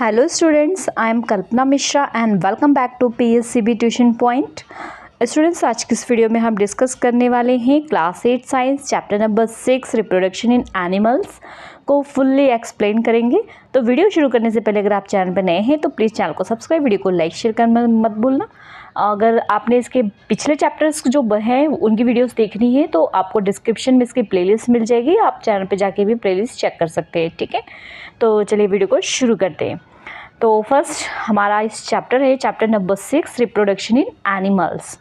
hello students I am Kalpana Mishra and welcome back to PSCB tuition point students आज की इस video में हम डिस्कस करने वाले हैं class eight science chapter number six reproduction in animals को फुल्ली एक्सप्लेन करेंगे तो वीडियो शुरू करने से पहले अगर आप चैनल पर नए हैं तो प्लीज़ चैनल को सब्सक्राइब वीडियो को लाइक शेयर करना मत भूलना अगर आपने इसके पिछले चैप्टर्स जो हैं उनकी वीडियोस देखनी है तो आपको डिस्क्रिप्शन में इसकी प्लेलिस्ट मिल जाएगी आप चैनल पे जाके भी प्लेलिस्ट चेक कर सकते हैं ठीक है तो चलिए वीडियो को शुरू करते हैं तो फर्स्ट हमारा इस चैप्टर है chapter number six reproduction in animals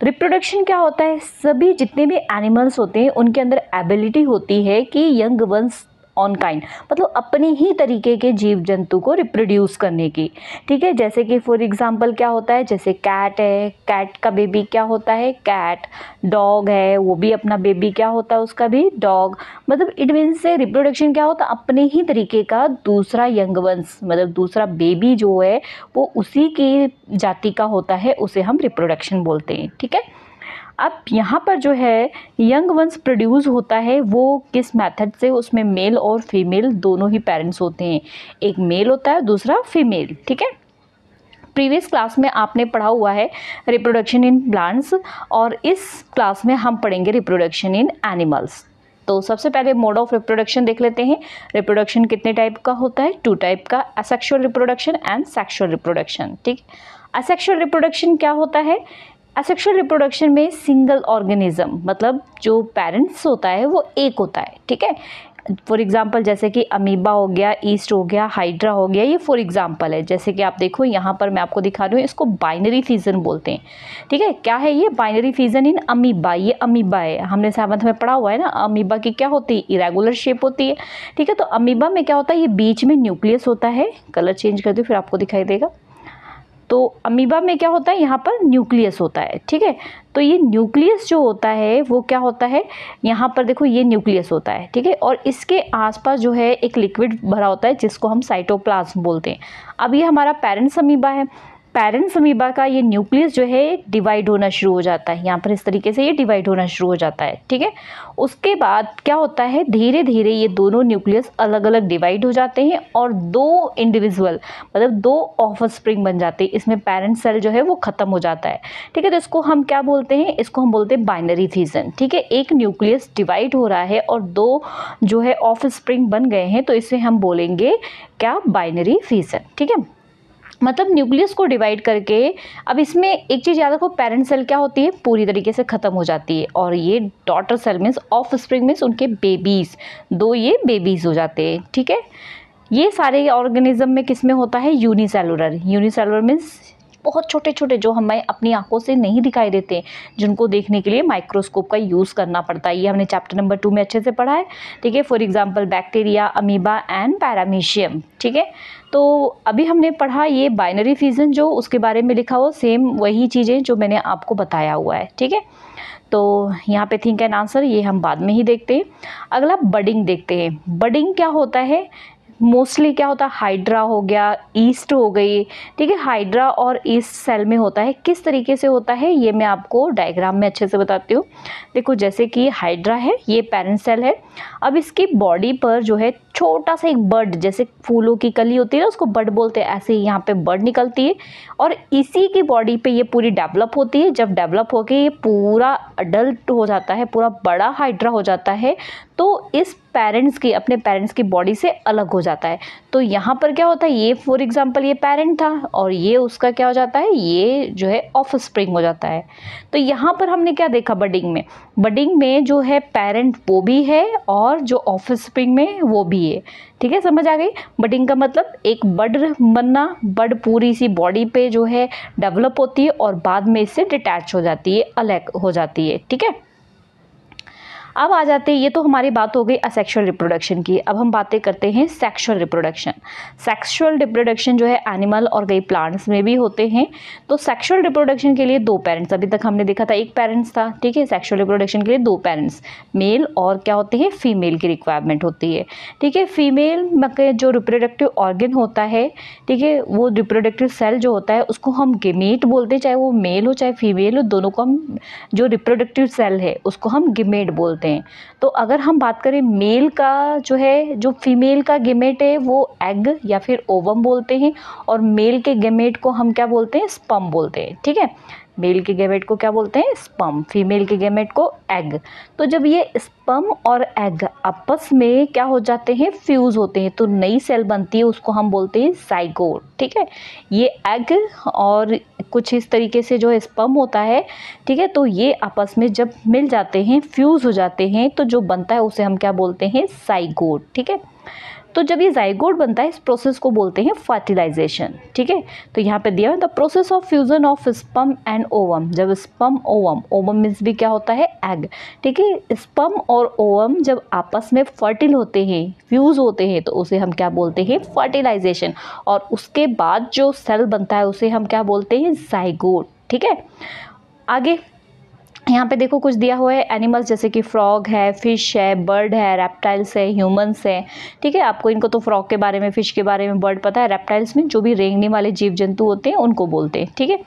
तो रिप्रोडक्शन क्या होता है सभी जितने भी एनिमल्स होते हैं उनके अंदर एबिलिटी होती है कि यंग वंस ऑन काइंड मतलब अपने ही तरीके के जीव जंतु को रिप्रोड्यूस करने की ठीक है जैसे कि फॉर एग्ज़ाम्पल क्या होता है जैसे कैट है कैट का बेबी क्या होता है कैट डॉग है वो भी अपना बेबी क्या होता है उसका भी डॉग मतलब इट मीन्स से रिप्रोडक्शन क्या होता है अपने ही तरीके का दूसरा यंग वंश मतलब दूसरा बेबी जो है वो उसी की जाति का होता है उसे हम रिप्रोडक्शन बोलते हैं ठीक है अब यहाँ पर जो है यंग वंस प्रोड्यूस होता है वो किस मेथड से उसमें मेल और फीमेल दोनों ही पेरेंट्स होते हैं एक मेल होता है दूसरा फीमेल ठीक है प्रीवियस क्लास में आपने पढ़ा हुआ है रिप्रोडक्शन इन प्लांट्स और इस क्लास में हम पढ़ेंगे रिप्रोडक्शन इन एनिमल्स तो सबसे पहले मोड ऑफ रिप्रोडक्शन देख लेते हैं रिप्रोडक्शन कितने टाइप का होता है टू टाइप का asexual reproduction and sexual reproduction ठीक असेक्शुअल रिप्रोडक्शन क्या होता है असेक्शुअल रिप्रोडक्शन में सिंगल ऑर्गेनिज्म मतलब जो पेरेंट्स होता है वो एक होता है ठीक है फॉर एग्ज़ाम्पल जैसे कि अमीबा हो गया ईस्ट हो गया हाइड्रा हो गया ये फॉर एग्ज़ाम्पल है जैसे कि आप देखो यहाँ पर मैं आपको दिखा रही हूँ इसको बाइनरी फीजन बोलते हैं ठीक है क्या है ये बाइनरी फीजन इन अमीबा ये अमीबा है हमने सेवंथ में पढ़ा हुआ है ना अमीबा की क्या होती है इरेगुलर शेप होती है ठीक है तो अमीबा में क्या होता है ये बीच में न्यूक्लियस होता है कलर चेंज कर दो फिर आपको दिखाई देगा तो अमीबा में क्या होता है यहाँ पर न्यूक्लियस होता है ठीक है तो ये न्यूक्लियस जो होता है वो क्या होता है यहाँ पर देखो ये न्यूक्लियस होता है ठीक है और इसके आसपास जो है एक लिक्विड भरा होता है जिसको हम साइटोप्लाज्म बोलते हैं अब ये हमारा पेरेंट्स अमीबा है पेरेंट्स अमीबा का ये न्यूक्लियस जो है डिवाइड होना शुरू हो जाता है यहाँ पर इस तरीके से ये डिवाइड होना शुरू हो जाता है ठीक है उसके बाद क्या होता है धीरे धीरे ये दोनों न्यूक्लियस अलग अलग डिवाइड हो जाते हैं और दो इंडिविजुअल मतलब दो ऑफ स्प्रिंग बन जाते हैं इसमें पेरेंट सेल जो है वो ख़त्म हो जाता है ठीक है तो इसको हम क्या बोलते हैं इसको हम बोलते हैं बाइनरी फीजन ठीक है एक न्यूक्लियस डिवाइड हो रहा है और दो जो है ऑफ स्प्रिंग बन गए हैं तो इसे हम बोलेंगे क्या बाइनरी फीजन ठीक है मतलब न्यूक्लियस को डिवाइड करके अब इसमें एक चीज़ याद रखो पेरेंट सेल क्या होती है पूरी तरीके से ख़त्म हो जाती है और ये daughter cell means offspring means उनके बेबीज़ दो ये बेबीज़ हो जाते हैं ठीक है ये सारे ऑर्गेनिज्म में किस में होता है यूनिसेलुलर यूनिसेलुलर मीन्स बहुत छोटे छोटे जो हमें अपनी आंखों से नहीं दिखाई देते जिनको देखने के लिए माइक्रोस्कोप का यूज़ करना पड़ता है ये हमने चैप्टर नंबर टू में अच्छे से पढ़ा है ठीक है for example bacteria amoeba and paramecium ठीक है तो अभी हमने पढ़ा ये बाइनरी फीजन जो उसके बारे में लिखा हो सेम वही चीज़ें जो मैंने आपको बताया हुआ है ठीक है तो यहाँ पे थिंक एंड आंसर ये हम बाद में ही देखते हैं अगला बडिंग देखते हैं बडिंग क्या होता है मोस्टली क्या होता है हाइड्रा हो गया ईस्ट हो गई ठीक है हाइड्रा और ईस्ट सेल में होता है किस तरीके से होता है ये मैं आपको डायग्राम में अच्छे से बताती हूँ देखो जैसे कि हाइड्रा है ये पेरेंट सेल है अब इसकी बॉडी पर जो है छोटा सा एक बर्ड जैसे फूलों की कली होती है ना उसको बर्ड बोलते हैं ऐसे ही यहाँ पे बर्ड निकलती है और इसी की बॉडी पे ये पूरी डेवलप होती है जब डेवलप होके ये पूरा अडल्ट हो जाता है पूरा बड़ा हाइड्रा हो जाता है तो इस पेरेंट्स की अपने पेरेंट्स की बॉडी से अलग हो जाता है तो यहाँ पर क्या होता है ये फॉर एग्ज़ाम्पल ये पेरेंट था और ये उसका क्या हो जाता है ये जो है ऑफ स्प्रिंग हो जाता है तो यहाँ पर हमने क्या देखा बडिंग में बडिंग में जो है पेरेंट वो भी है और जो ऑफ स्प्रिंग में वो भी है चाहिए ठीक है समझ आ गई बडिंग का मतलब एक बड बनना बड पूरी सी बॉडी पे जो है डेवलप होती है और बाद में इससे डिटैच हो जाती है अलग हो जाती है ठीक है अब आ जाते ये तो हमारी बात हो गई असेक्शुअल रिप्रोडक्शन की अब हम बातें करते हैं सेक्शुअल रिप्रोडक्शन सेक्शुअल रिप्रोडक्शन जो है एनिमल और कई प्लांट्स में भी होते हैं तो सेक्शुअल रिप्रोडक्शन के लिए दो पेरेंट्स अभी तक हमने देखा था एक पेरेंट्स था ठीक है सेक्शुअल रिप्रोडक्शन के लिए दो पेरेंट्स मेल और क्या होते हैं फीमेल की रिक्वायरमेंट होती है ठीक है फीमेल जो रिप्रोडक्टिव ऑर्गेन होता है ठीक है वो रिप्रोडक्टिव सेल जो होता है उसको हम गिमेट बोलते हैं चाहे वो मेल हो चाहे फीमेल हो दोनों को हम जो रिप्रोडक्टिव सेल है उसको हम गिमेट बोलते होते हैं तो अगर हम बात करें मेल का जो है जो फीमेल का गेमेट है वो एग या फिर ओवम बोलते हैं और मेल के गेमेट को हम क्या बोलते हैं स्पम बोलते हैं ठीक है मेल के गेमेट को क्या बोलते हैं स्पम फीमेल के गेमेट को एग तो जब ये स्पम और एग आपस में क्या हो जाते हैं फ्यूज़ होते हैं तो नई सेल बनती है उसको हम बोलते हैं साइगोट ठीक है ये एग और कुछ इस तरीके से जो स्पम होता है ठीक है तो ये आपस में जब मिल जाते हैं फ्यूज़ हो जाते हैं तो जो बनता है उसे हम क्या बोलते हैं साइकोड ठीक है तो जब ये जाइगोड बनता है इस प्रोसेस को बोलते हैं फर्टिलाइजेशन ठीक है तो यहाँ पे दिया है the process of fusion of sperm and ovum जब स्पम ओवम ओवम मीन्स भी क्या होता है एग ठीक है स्पम और ओवम जब आपस में फर्टिल होते हैं फ्यूज़ होते हैं तो उसे हम क्या बोलते हैं फर्टिलाइजेशन और उसके बाद जो सेल बनता है उसे हम क्या बोलते हैं जाइगोड ठीक है आगे यहाँ पे देखो कुछ दिया हुआ है एनिमल्स जैसे कि फ्रॉग है फिश है बर्ड है रेप्टाइल्स है ह्यूमंस है ठीक है आपको इनको तो फ्रॉग के बारे में फिश के बारे में बर्ड पता है रेप्टाइल्स में जो भी रेंगने वाले जीव जंतु होते हैं उनको बोलते हैं ठीक है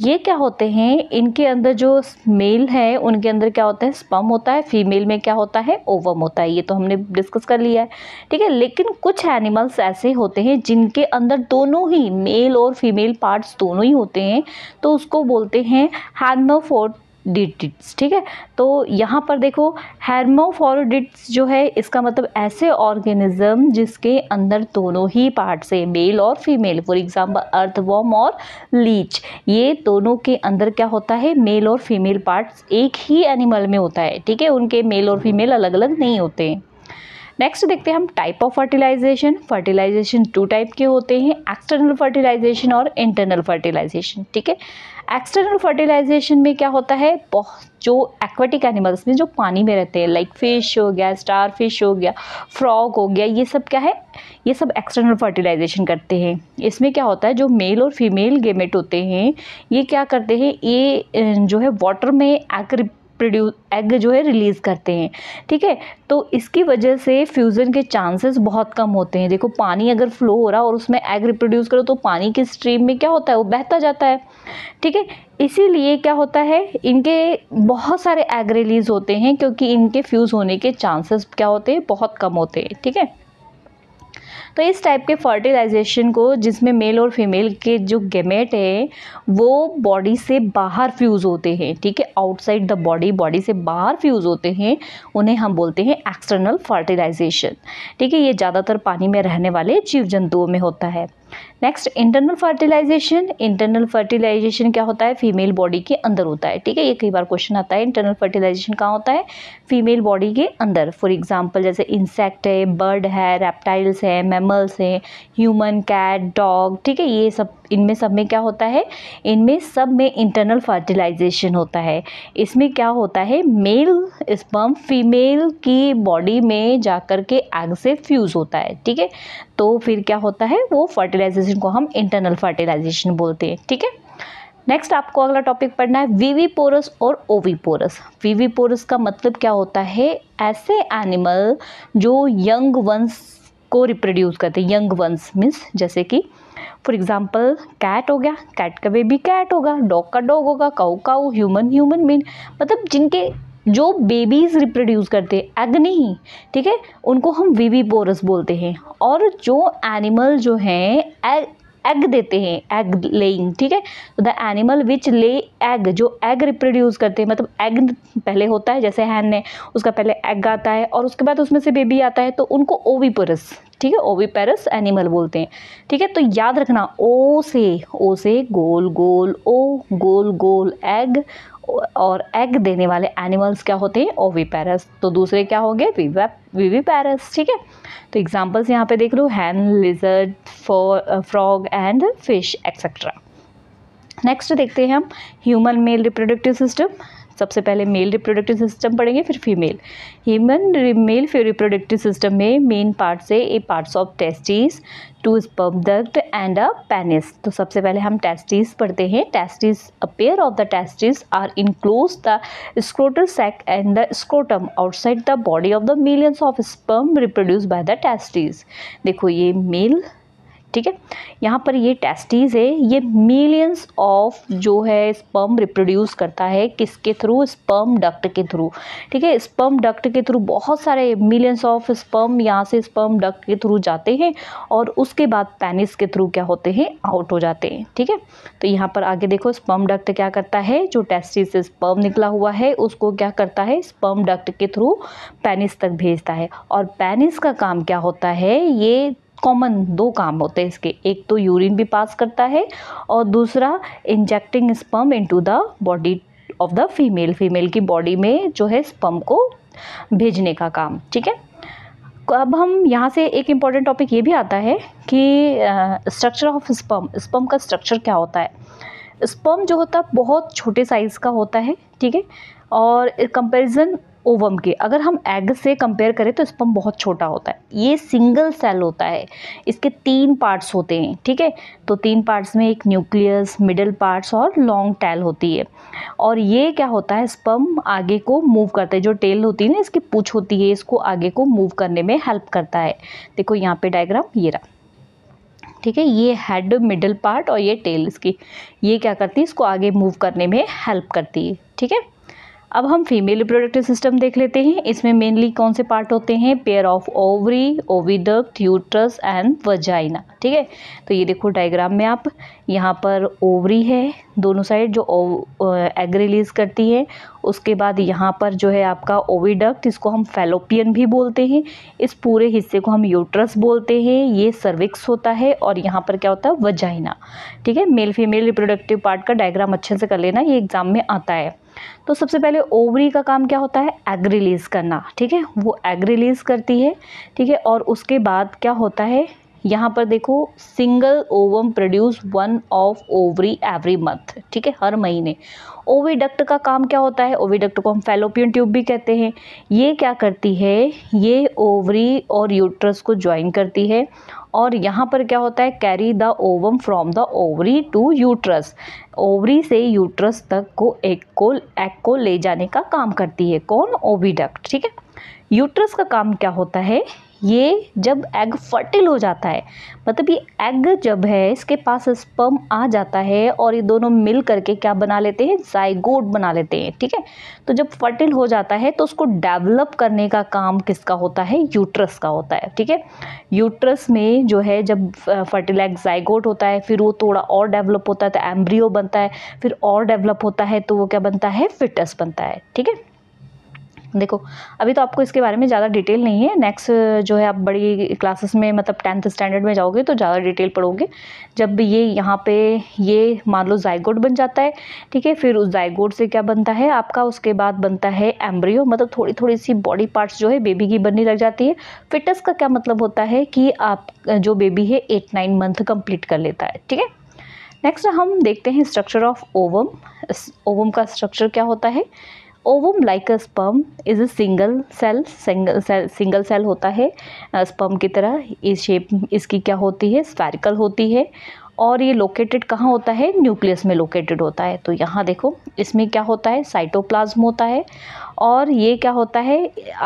ये क्या होते हैं इनके अंदर जो मेल है उनके अंदर क्या होता है स्पम होता है फीमेल में क्या होता है ओवम होता है ये तो हमने डिस्कस कर लिया है ठीक है लेकिन कुछ एनिमल्स ऐसे होते हैं जिनके अंदर दोनों ही मेल और फीमेल पार्ट्स दोनों ही होते हैं तो उसको बोलते हैं हैनोफोर्ट डिटिट्स ठीक है तो यहाँ पर देखो हेरमोफोरोडिट्स जो है इसका मतलब ऐसे ऑर्गेनिज्म जिसके अंदर दोनों ही पार्ट से मेल और फीमेल फॉर एग्जांपल अर्थवॉम और लीच ये दोनों के अंदर क्या होता है मेल और फीमेल पार्ट्स एक ही एनिमल में होता है ठीक है उनके मेल और फीमेल अलग अलग नहीं होते हैं नेक्स्ट देखते हैं हम type of fertilisation fertilisation two type के होते हैं एक्सटर्नल फर्टिलाइजेशन और इंटरनल फर्टिलाइजेशन ठीक है एक्सटर्नल फर्टिलाइजेशन में क्या होता है बहुत जो एक्वेटिक एनिमल्स में जो पानी में रहते हैं लाइक फिश हो गया स्टार फिश हो गया फ्रॉग हो गया ये सब क्या है ये सब एक्सटर्नल फर्टिलाइजेशन करते हैं इसमें क्या होता है जो मेल और फीमेल गेमेट होते हैं ये क्या करते हैं ये जो है वाटर में एक्रिप प्रोड्यूस एग जो है रिलीज़ करते हैं ठीक है तो इसकी वजह से फ्यूज़न के चांसेस बहुत कम होते हैं देखो पानी अगर फ्लो हो रहा और उसमें एग रिप्रोड्यूस करो तो पानी की स्ट्रीम में क्या होता है वो बहता जाता है ठीक है इसीलिए क्या होता है इनके बहुत सारे एग रिलीज़ होते हैं क्योंकि इनके फ्यूज़ होने के चांसेस क्या होते हैं बहुत कम होते हैं ठीक है तो इस टाइप के फर्टिलाइजेशन को जिसमें मेल और फीमेल के जो गेमेट है वो बॉडी से बाहर फ्यूज़ होते हैं ठीक है आउटसाइड द बॉडी बॉडी से बाहर फ्यूज़ होते हैं उन्हें हम बोलते हैं एक्सटर्नल फर्टिलाइजेशन ठीक है ये ज़्यादातर पानी में रहने वाले जीव जंतुओं में होता है next internal fertilisation internal fertilisation क्या होता है फीमेल बॉडी के अंदर होता है ठीक है ये कई बार क्वेश्चन आता है इंटरनल फर्टिलाइजेशन कहाँ होता है फीमेल बॉडी के अंदर फॉर एग्जाम्पल जैसे इंसेक्ट है बर्ड है रेप्टाइल्स है मैमल्स हैं ह्यूमन कैट डॉग ठीक है ये सब इनमें सब में क्या होता है इनमें सब में इंटरनल फर्टिलाइजेशन होता है इसमें क्या होता है मेल स्पर्म फीमेल की बॉडी में जाकर के एग से फ्यूज़ होता है ठीक है तो फिर क्या होता है वो फर्टिलाइजेशन को हम इंटरनल फर्टिलाइजेशन बोलते हैं ठीक है नेक्स्ट आपको अगला टॉपिक पढ़ना है वीवी पोरस और ओवी पोरस वीवी पोरस का मतलब क्या होता है ऐसे एनिमल जो यंग वंस को रिप्रोड्यूस करते हैं यंग वंस मीन्स जैसे कि फॉर एग्जाम्पल कैट हो गया कैट का बेबी कैट होगा डॉग का डॉग होगा cow cow human human being मतलब जिनके जो बेबीज़ रिप्रोड्यूस करते हैं एग नहीं ठीक है उनको हम वीवी पोरस बोलते हैं और जो एनिमल जो हैं एग एग देते हैं एग लेइंग ठीक है तो द एनिमल विच ले एग जो एग रिप्रोड्यूस करते हैं मतलब एग पहले होता है जैसे हैन ने उसका पहले एग आता है और उसके बाद उसमें से बेबी आता है तो उनको ओवीपरस ठीक है ओवीपेरस एनिमल बोलते हैं ठीक है तो याद रखना ओ से ओ से गोल गोल ओ गोल गोल एग और एग देने वाले एनिमल्स क्या होते हैं पैरस तो दूसरे क्या होंगे पैरस ठीक है तो एग्जांपल्स यहाँ पे देख लो hen lizard frog and fish etcetera next देखते हैं हम ह्यूमन मेल रिप्रोडक्टिव सिस्टम सबसे पहले मेल रिप्रोडक्टिव सिस्टम पढ़ेंगे फिर female human male reproductive system में मेन पार्ट से a parts of testis two sperm duct and a penis तो सबसे पहले हम टेस्टिस पढ़ते हैं testis a pair of the testis are enclose the scrotal sac and the scrotum outside the body of the millions of sperm reproduce by the testis देखो ये mail ठीक है यहाँ पर ये टेस्टीज़ है ये मिलियंस ऑफ जो है स्पर्म रिप्रोड्यूस करता है किसके थ्रू स्पर्म डक्ट के थ्रू ठीक है स्पर्म डक्ट के थ्रू बहुत सारे मिलियंस ऑफ स्पर्म यहाँ से स्पर्म डक्ट के थ्रू जाते हैं और उसके बाद पेनिस के थ्रू क्या होते हैं आउट हो जाते हैं ठीक है तो यहाँ पर आगे देखो स्पर्म डक्ट क्या करता है जो टेस्टीज से स्पर्म निकला हुआ है उसको क्या करता है स्पर्म डक्ट के थ्रू पेनिस तक भेजता है और पेनिस का काम क्या होता है ये कॉमन दो काम होते हैं इसके एक तो यूरिन भी पास करता है और दूसरा injecting sperm into the body of the female female की बॉडी में जो है स्पम को भेजने का काम ठीक है अब हम यहाँ से एक इम्पॉर्टेंट टॉपिक ये भी आता है कि स्ट्रक्चर ऑफ स्पम स्पम का स्ट्रक्चर क्या होता है स्पम जो होता है बहुत छोटे साइज़ का होता है ठीक है और कंपैरिजन ओवम के अगर हम एग से कंपेयर करें तो स्पम बहुत छोटा होता है ये सिंगल सेल होता है इसके तीन पार्ट्स होते हैं ठीक है तो तीन पार्ट्स में एक न्यूक्लियस मिडल पार्ट्स और लॉन्ग टेल होती है और ये क्या होता है स्पम आगे को मूव करता है जो टेल होती है ना इसकी पूछ होती है इसको आगे को मूव करने में हेल्प करता है देखो यहाँ पर डायग्राम ये रहा ठीक है ये हेड मिडल पार्ट और ये टेल इसकी ये क्या करती है इसको आगे मूव करने में हेल्प करती है ठीक है अब हम फीमेल रिप्रोडक्टिव सिस्टम देख लेते हैं इसमें मेनली कौन से पार्ट होते हैं pair of ovary oviduct uterus and vagina ठीक है तो ये देखो डायग्राम में आप यहाँ पर ओवरी है दोनों साइड जो एग रिलीज करती है उसके बाद यहाँ पर जो है आपका ओविडक्ट इसको हम फेलोपियन भी बोलते हैं इस पूरे हिस्से को हम यूट्रस बोलते हैं ये सर्विक्स होता है और यहाँ पर क्या होता है वजाइना ठीक है मेल फीमेल रिप्रोडक्टिव पार्ट का डायग्राम अच्छे से कर लेना ये एग्ज़ाम में आता है तो सबसे पहले ओवरी का काम क्या होता है एग रिलीज़ करना ठीक है वो एग रिलीज़ करती है ठीक है और उसके बाद क्या होता है यहाँ पर देखो single ovum produce one of ovary every month ठीक है हर महीने ओवीडक्ट का काम क्या होता है ओवीडक्ट को हम फेलोपियन ट्यूब भी कहते हैं ये क्या करती है ये ओवरी और यूट्रस को ज्वाइन करती है और यहाँ पर क्या होता है carry the ovum from the ovary to uterus ovary से यूट्रस तक को एक को एक को ले जाने का काम करती है कौन ओविडक्ट ठीक है यूट्रस का काम क्या होता है ये जब एग फर्टिल हो जाता है मतलब ये एग जब है इसके पास स्पर्म आ जाता है और ये दोनों मिल करके क्या बना लेते हैं जाइगोड बना लेते हैं ठीक है तो जब फर्टिल हो जाता है तो उसको डेवलप करने का काम किसका होता है यूट्रस का होता है ठीक है यूट्रस में जो है जब फर्टिल एग जाइगोट होता है फिर वो थोड़ा और डेवलप होता है तो एम्ब्रियो बनता है फिर और डेवलप होता है तो वो क्या बनता है फिटस बनता है ठीक है देखो अभी तो आपको इसके बारे में ज़्यादा डिटेल नहीं है नेक्स्ट जो है आप बड़ी क्लासेस में मतलब टेंथ स्टैंडर्ड में जाओगे तो ज़्यादा डिटेल पढ़ोगे जब ये यहाँ पे ये मान लो जाइगोड बन जाता है ठीक है फिर उस जायगोड से क्या बनता है आपका उसके बाद बनता है एम्ब्रियो मतलब थोड़ी थोड़ी सी बॉडी पार्ट्स जो है बेबी की बनने लग जाती है फिटस का क्या मतलब होता है कि आप जो बेबी है एट नाइन मंथ कम्प्लीट कर लेता है ठीक है नेक्स्ट हम देखते हैं स्ट्रक्चर ऑफ ओवम ओवम का स्ट्रक्चर क्या होता है ovum like a sperm is a single cell single cell होता है स्पर्म की तरह इस शेप इसकी क्या होती है स्पैरिकल होती है और ये लोकेटेड कहाँ होता है न्यूक्लियस में लोकेटेड होता है तो यहाँ देखो इसमें क्या होता है साइटोप्लाज्म होता है और ये क्या होता है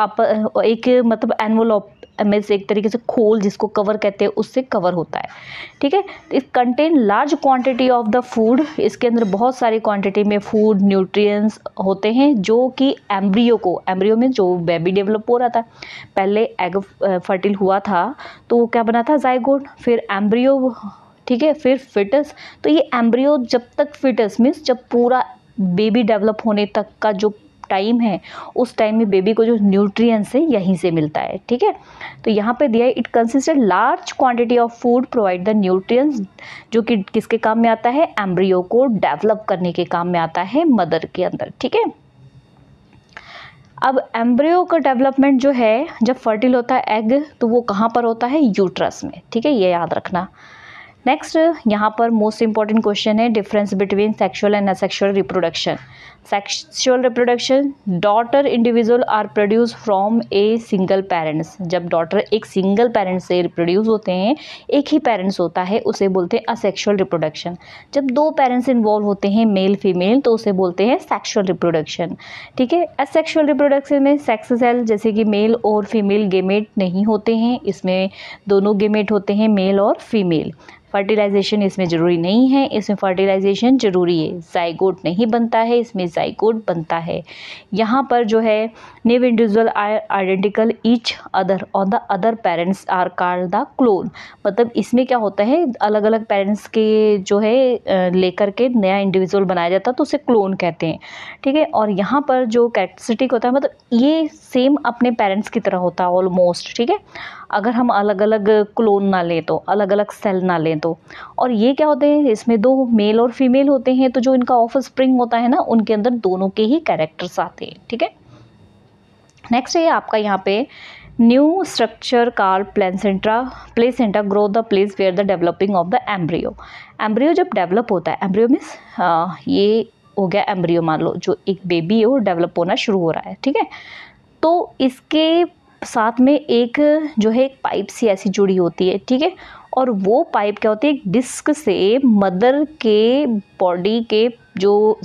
आप एक मतलब एनवोलॉप मिस एक तरीके से खोल जिसको कवर कहते हैं उससे कवर होता है ठीक है is contain large quantity of the food इसके अंदर बहुत सारी क्वांटिटी में फूड न्यूट्रिएंट्स होते हैं जो कि एम्ब्रियो को एम्ब्रियो में जो बेबी डेवलप हो रहा था पहले एग फर्टिल हुआ था तो क्या बना था जायगोट फिर एम्ब्रियो ठीक है फिर फिटस तो ये एम्ब्रियो जब तक फिटस मीन्स जब पूरा बेबी डेवलप होने तक का जो टाइम है उस टाइम में बेबी को जो न्यूट्रिएंट्स है यहीं से मिलता है ठीक है तो यहाँ पे दिया है it consisted large quantity of food provide the nutrients जो कि किसके काम में आता है एम्ब्रियो को डेवलप करने के काम में आता है मदर के अंदर ठीक है अब एम्ब्रियो का डेवलपमेंट जो है जब फर्टिल होता है एग तो वो कहाँ पर होता है यूट्रस में ठीक है ये याद रखना नेक्स्ट यहाँ पर मोस्ट इंपॉर्टेंट क्वेश्चन है difference between sexual and asexual reproduction sexual reproduction daughter individual are produce from a single parents जब डॉटर एक सिंगल पेरेंट से रिप्रोड्यूस होते हैं एक ही पेरेंट्स होता है उसे बोलते हैं असेक्शुअल रिप्रोडक्शन जब दो पेरेंट्स इन्वॉल्व होते हैं मेल फीमेल तो उसे बोलते हैं सेक्शुअल रिप्रोडक्शन ठीक है असेक्शुअल रिप्रोडक्शन में सेक्स सेल जैसे कि मेल और फीमेल गेमेट नहीं होते हैं इसमें दोनों गेमेट होते हैं मेल और फीमेल फर्टिलाइजेशन इसमें ज़रूरी नहीं है इसमें फर्टिलाइजेशन ज़रूरी है जाइगोट नहीं बनता है इसमें जाइकोड बनता है यहाँ पर जो है new individual identical each other और the other parents are called the clone मतलब इसमें क्या होता है अलग अलग पेरेंट्स के जो है लेकर के नया इंडिविजुअल बनाया जाता है तो उसे क्लोन कहते हैं ठीक है और यहाँ पर जो कैरेक्टरिस्टिक होता है मतलब ये सेम अपने पेरेंट्स की तरह होता है ऑलमोस्ट ठीक है अगर हम अलग अलग क्लोन ना लें तो अलग अलग सेल ना लें तो और ये क्या होते हैं इसमें दो मेल और फीमेल होते हैं तो जो इनका ऑफ स्प्रिंग होता है ना उनके अंदर दोनों के ही कैरेक्टर्स आते हैं ठीक है नेक्स्ट है आपका यहाँ पे new structure called placenta placenta grow the place where the developing of the embryo embryo जब डेवलप होता है एम्ब्रियो मीन्स ये हो गया एम्ब्रियो मान लो जो एक बेबी है वो डेवलप होना शुरू हो रहा है ठीक है तो इसके साथ में एक जो है एक पाइप सी ऐसी जुड़ी होती है ठीक है और वो पाइप क्या होती है एक डिस्क से मदर के बॉडी के जो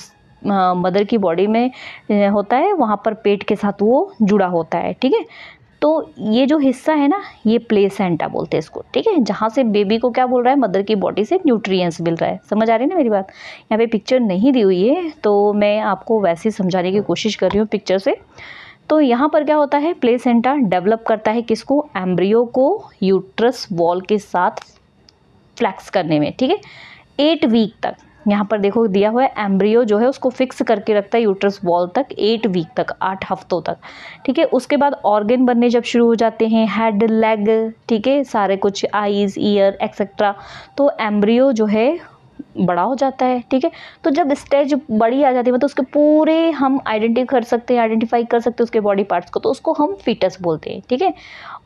मदर की बॉडी में होता है वहाँ पर पेट के साथ वो जुड़ा होता है ठीक है तो ये जो हिस्सा है ना ये प्लेसेंटा बोलते हैं इसको ठीक है जहाँ से बेबी को क्या बोल रहा है मदर की बॉडी से न्यूट्रिएंट्स मिल रहा है समझ आ रही है ना मेरी बात यहाँ पे पिक्चर नहीं दी हुई है तो मैं आपको वैसे समझाने की कोशिश कर रही हूँ पिक्चर से तो यहाँ पर क्या होता है प्लेसेंटा डेवलप करता है किसको एम्ब्रियो को यूट्रस वॉल के साथ फ्लैक्स करने में ठीक है एट वीक तक यहाँ पर देखो दिया हुआ है एम्ब्रियो जो है उसको फिक्स करके रखता है यूट्रस वॉल तक एट वीक तक आठ हफ्तों तक ठीक है उसके बाद ऑर्गेन बनने जब शुरू हो जाते हैं हेड लेग ठीक है सारे कुछ आईज ईयर एक्सेट्रा तो एम्ब्रियो जो है बड़ा हो जाता है ठीक है तो जब स्टेज बड़ी आ जाती है मतलब उसके पूरे हम आइडेंटिफाई कर सकते हैं आइडेंटिफाई कर सकते हैं उसके बॉडी पार्ट्स को तो उसको हम फीटस बोलते हैं ठीक है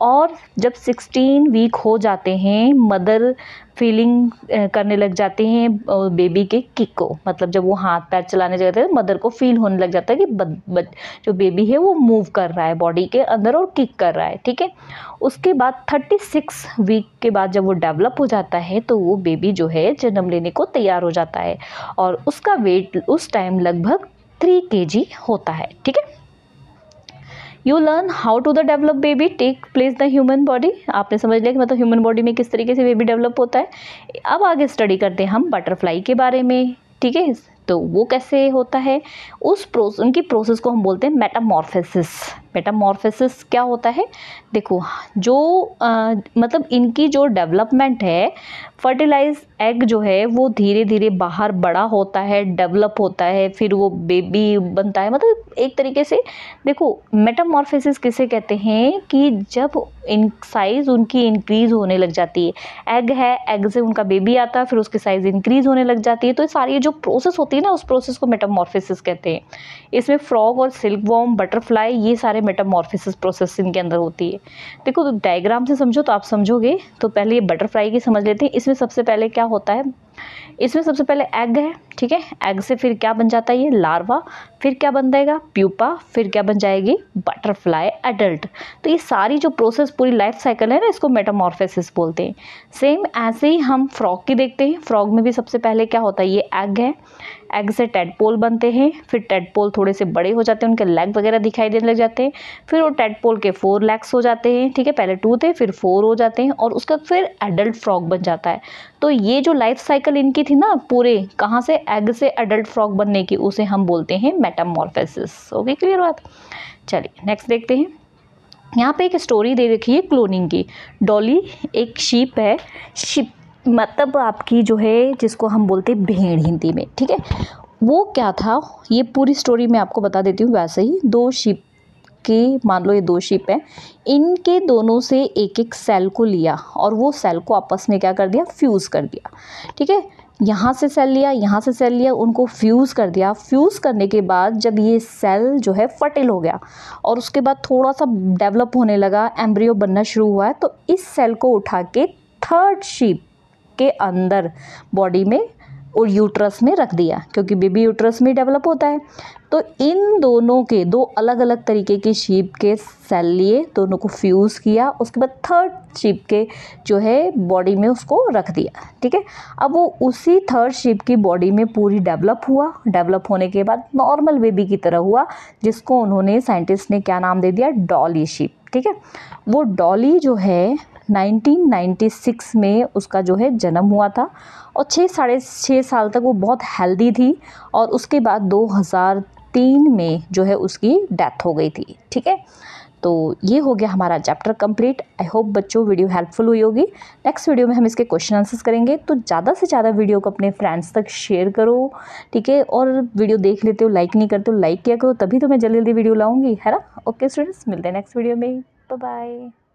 और जब 16 वीक हो जाते हैं मदर फीलिंग करने लग जाते हैं बेबी के किक को मतलब जब वो हाथ पैर चलाने जाते हैं मदर को फील होने लग जाता है कि बद, बद, जो बेबी है वो मूव कर रहा है बॉडी के अंदर और किक कर रहा है ठीक है उसके बाद थर्टी सिक्स वीक के बाद जब वो डेवलप हो जाता है तो वो बेबी जो है जन्म लेने को तैयार हो जाता है और उसका वेट उस टाइम लगभग थ्री के होता है ठीक है you learn how to the develop baby take place the human body आपने समझ लिया कि मतलब ह्यूमन बॉडी में किस तरीके से बेबी डेवलप होता है अब आगे स्टडी करते हैं हम बटरफ्लाई के बारे में ठीक है तो वो कैसे होता है उस प्रोस उनकी प्रोसेस को हम बोलते हैं मेटामॉर्फेसिस मेटामॉर्फेसिस क्या होता है देखो जो आ, मतलब इनकी जो डेवलपमेंट है फर्टिलाइज एग जो है वो धीरे धीरे बाहर बड़ा होता है डेवलप होता है फिर वो बेबी बनता है मतलब एक तरीके से देखो मेटामॉर्फेसिस किसे कहते हैं कि जब इन साइज़ उनकी इंक्रीज़ होने लग जाती है एग है एग से उनका बेबी आता है फिर उसकी साइज़ इंक्रीज़ होने लग जाती है तो सारी जो प्रोसेस होती है ना उस प्रोसेस को मेटामॉर्फेसिस कहते हैं इसमें फ्रॉग और सिल्क वॉम बटरफ्लाई ये सारे मेटामॉर्फिसिस प्रोसेस इनके अंदर होती है देखो तो डायग्राम से समझो तो आप समझोगे तो पहले ये बटरफ्लाई की समझ लेते हैं इसमें सबसे पहले क्या होता है इसमें सबसे पहले एग है ठीक है एग से फिर क्या बन जाता है ये लार्वा फिर क्या बन जाएगा प्यूपा फिर क्या बन जाएगी बटरफ्लाई एडल्ट तो ये सारी जो प्रोसेस पूरी लाइफ साइकिल है ना इसको मेटामॉर्फेसिस बोलते हैं सेम ऐसे ही हम फ्रॉग की देखते हैं फ्रॉग में भी सबसे पहले क्या होता है ये एग है एग से टेडपोल बनते हैं फिर टेडपोल थोड़े से बड़े हो जाते हैं उनके लेग वगैरह दिखाई देने लग जाते हैं फिर वो टेडपोल के फोर लेग्स हो जाते हैं ठीक है पहले टू थे फिर फोर हो जाते हैं और उसका फिर एडल्ट फ्रॉग बन जाता है तो ये जो लाइफ साइकिल इनकी थी ना पूरे कहाँ से एग से एडल्ट फ्रॉग बनने की उसे हम बोलते हैं मेटामॉर्फेसिस ओके क्लियर बात चलिए नेक्स्ट देखते हैं यहाँ पे एक स्टोरी दे रखी है क्लोनिंग की डॉली एक शिप है शिप मतलब आपकी जो है जिसको हम बोलते भेड़ हिंदी में ठीक है वो क्या था ये पूरी स्टोरी मैं आपको बता देती हूँ वैसे ही दो शिप के मान लो ये दो शिप हैं इनके दोनों से एक एक सेल को लिया और वो सेल को आपस में क्या कर दिया फ्यूज़ कर दिया ठीक है यहाँ से सेल लिया यहाँ से सेल लिया उनको फ्यूज़ कर दिया फ्यूज़ करने के बाद जब ये सेल जो है फर्टिल हो गया और उसके बाद थोड़ा सा डेवलप होने लगा एम्ब्रियो बनना शुरू हुआ है तो इस सेल को उठा के थर्ड शिप के अंदर बॉडी में और यूट्रस में रख दिया क्योंकि बेबी यूट्रस में डेवलप होता है तो इन दोनों के दो अलग अलग तरीके के शीप के सेल लिए दोनों को फ्यूज़ किया उसके बाद थर्ड शीप के जो है बॉडी में उसको रख दिया ठीक है अब वो उसी थर्ड शीप की बॉडी में पूरी डेवलप हुआ डेवलप होने के बाद नॉर्मल बेबी की तरह हुआ जिसको उन्होंने साइंटिस्ट ने क्या नाम दे दिया डॉली शीप ठीक है वो डॉली जो है 1996 में उसका जो है जन्म हुआ था और छः साढ़े छः साल तक वो बहुत हेल्दी थी और उसके बाद 2003 में जो है उसकी डेथ हो गई थी ठीक है तो ये हो गया हमारा चैप्टर कंप्लीट आई होप बच्चों वीडियो हेल्पफुल हुई होगी नेक्स्ट वीडियो में हम इसके क्वेश्चन आंसर्स करेंगे तो ज़्यादा से ज़्यादा वीडियो को अपने फ्रेंड्स तक शेयर करो ठीक है और वीडियो देख लेते हो लाइक नहीं करते हो लाइक किया करो तभी तो मैं जल्दी जल्दी वीडियो लाऊंगी है ना ओके स्टूडेंट्स मिलते हैं नेक्स्ट वीडियो में बाय